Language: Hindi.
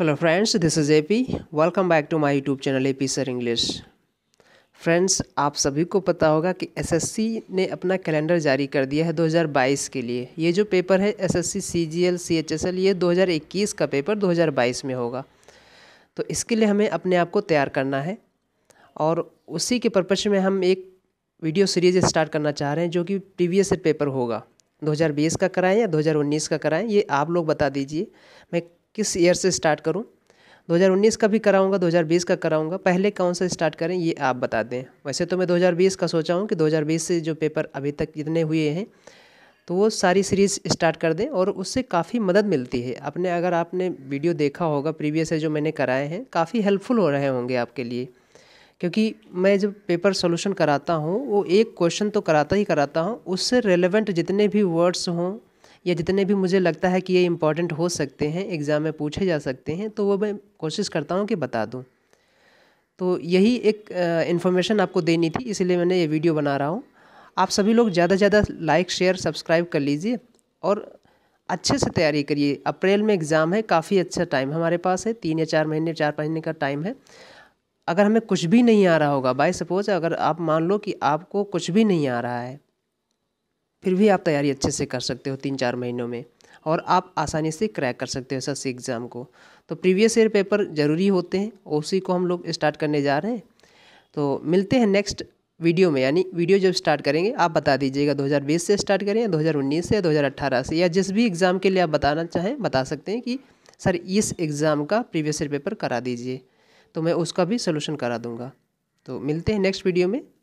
this is A P welcome back to my YouTube channel A P sir English friends आप सभी को पता होगा कि एसएससी ने अपना कैलेंडर जारी कर दिया है 2022 के लिए ये जो पेपर है एसएससी सीजीएल सीएचएसएल ये 2021 का पेपर 2022 में होगा तो इसके लिए हमें अपने आप को तैयार करना है और उसी के पर्पज में हम एक वीडियो सीरीज स्टार्ट करना चाह रहे हैं जो कि प्रीवियस पेपर होगा 2020 का कराएं या 2019 का कराएं ये आप लोग बता दीजिए मैं किस ईयर से स्टार्ट करूँ 2019 का भी कराऊंगा 2020 का कराऊंगा पहले कौन सा स्टार्ट करें ये आप बता दें वैसे तो मैं 2020 का सोचा हूँ कि 2020 से जो पेपर अभी तक जितने हुए हैं तो वो सारी सीरीज़ स्टार्ट कर दें और उससे काफ़ी मदद मिलती है अपने अगर आपने वीडियो देखा होगा प्रीवियस है जो मैंने कराए हैं काफ़ी हेल्पफुल हो रहे होंगे आपके लिए क्योंकि मैं जब पेपर सोल्यूशन कराता हूँ वो एक क्वेश्चन तो कराता ही कराता हूँ उससे रेलिवेंट जितने भी वर्ड्स हों या जितने भी मुझे लगता है कि ये इम्पॉर्टेंट हो सकते हैं एग्ज़ाम में पूछे जा सकते हैं तो वो मैं कोशिश करता हूँ कि बता दूँ तो यही एक इन्फॉर्मेशन आपको देनी थी इसलिए मैंने ये वीडियो बना रहा हूँ आप सभी लोग ज़्यादा से ज़्यादा लाइक शेयर सब्सक्राइब कर लीजिए और अच्छे से तैयारी करिए अप्रैल में एग्ज़ाम है काफ़ी अच्छा टाइम हमारे पास है तीन या चार महीने चार महीने का टाइम है अगर हमें कुछ भी नहीं आ रहा होगा बाई सपोज अगर आप मान लो कि आपको कुछ भी नहीं आ रहा है फिर भी आप तैयारी अच्छे से कर सकते हो तीन चार महीनों में और आप आसानी से क्रैक कर सकते हो एस एग्ज़ाम को तो प्रीवियस ईयर पेपर ज़रूरी होते हैं उसी को हम लोग स्टार्ट करने जा रहे हैं तो मिलते हैं नेक्स्ट वीडियो में यानी वीडियो जब स्टार्ट करेंगे आप बता दीजिएगा 2020 से स्टार्ट करें या 2019 से या 2018 से या जिस भी एग्ज़ाम के लिए आप बताना चाहें बता सकते हैं कि सर इस एग्ज़ाम का प्रीवियस ईयर पेपर करा दीजिए तो मैं उसका भी सोल्यूशन करा दूँगा तो मिलते हैं नेक्स्ट वीडियो में